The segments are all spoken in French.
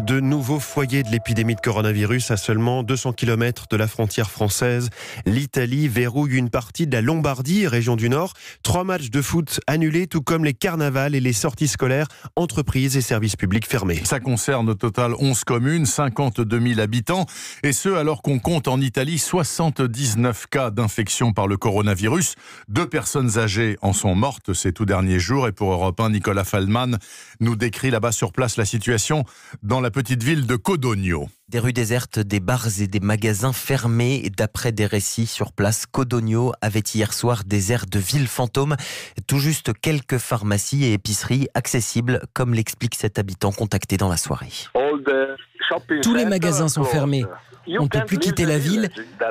de nouveaux foyers de l'épidémie de coronavirus à seulement 200 km de la frontière française. L'Italie verrouille une partie de la Lombardie, région du Nord. Trois matchs de foot annulés, tout comme les carnavals et les sorties scolaires, entreprises et services publics fermés. Ça concerne au total 11 communes, 52 000 habitants, et ce alors qu'on compte en Italie 79 cas d'infection par le coronavirus. Deux personnes âgées en sont mortes ces tout derniers jours, et pour Europe 1, Nicolas Fallman nous décrit là-bas sur place la situation dans la petite ville de Codogno. Des rues désertes, des bars et des magasins fermés. D'après des récits sur place, Codogno avait hier soir des airs de ville fantôme. Tout juste quelques pharmacies et épiceries accessibles, comme l'explique cet habitant contacté dans la soirée. Tous les magasins sont fermés. On ne peut plus quitter la ville.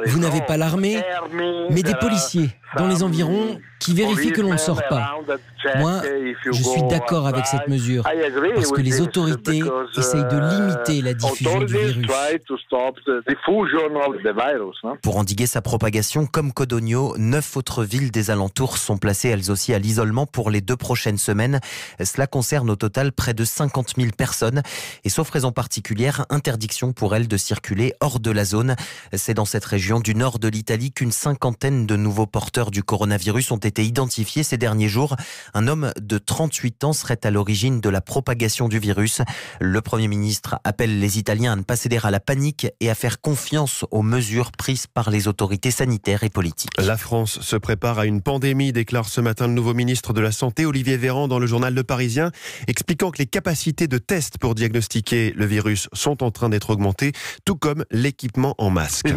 Vous n'avez pas l'armée, mais des policiers dans les environs qui vérifient que l'on ne sort pas. Moi, je suis d'accord avec cette mesure parce que les autorités essayent de limiter la diffusion du virus. Pour endiguer sa propagation, comme Codogno, neuf autres villes des alentours sont placées elles aussi à l'isolement pour les deux prochaines semaines. Cela concerne au total près de 50 000 personnes et sauf raison particulière, interdiction pour elles de circuler hors de la zone. C'est dans cette région du nord de l'Italie qu'une cinquantaine de nouveaux porteurs du coronavirus ont été identifiés ces derniers jours. Un homme de 38 ans serait à l'origine de la propagation du virus. Le Premier ministre appelle les Italiens à ne pas céder à la panique et à faire confiance aux mesures prises par les autorités sanitaires et politiques. La France se prépare à une pandémie, déclare ce matin le nouveau ministre de la Santé, Olivier Véran, dans le journal Le Parisien, expliquant que les capacités de tests pour diagnostiquer le virus sont en train d'être augmentées, tout comme l'équipement en masque.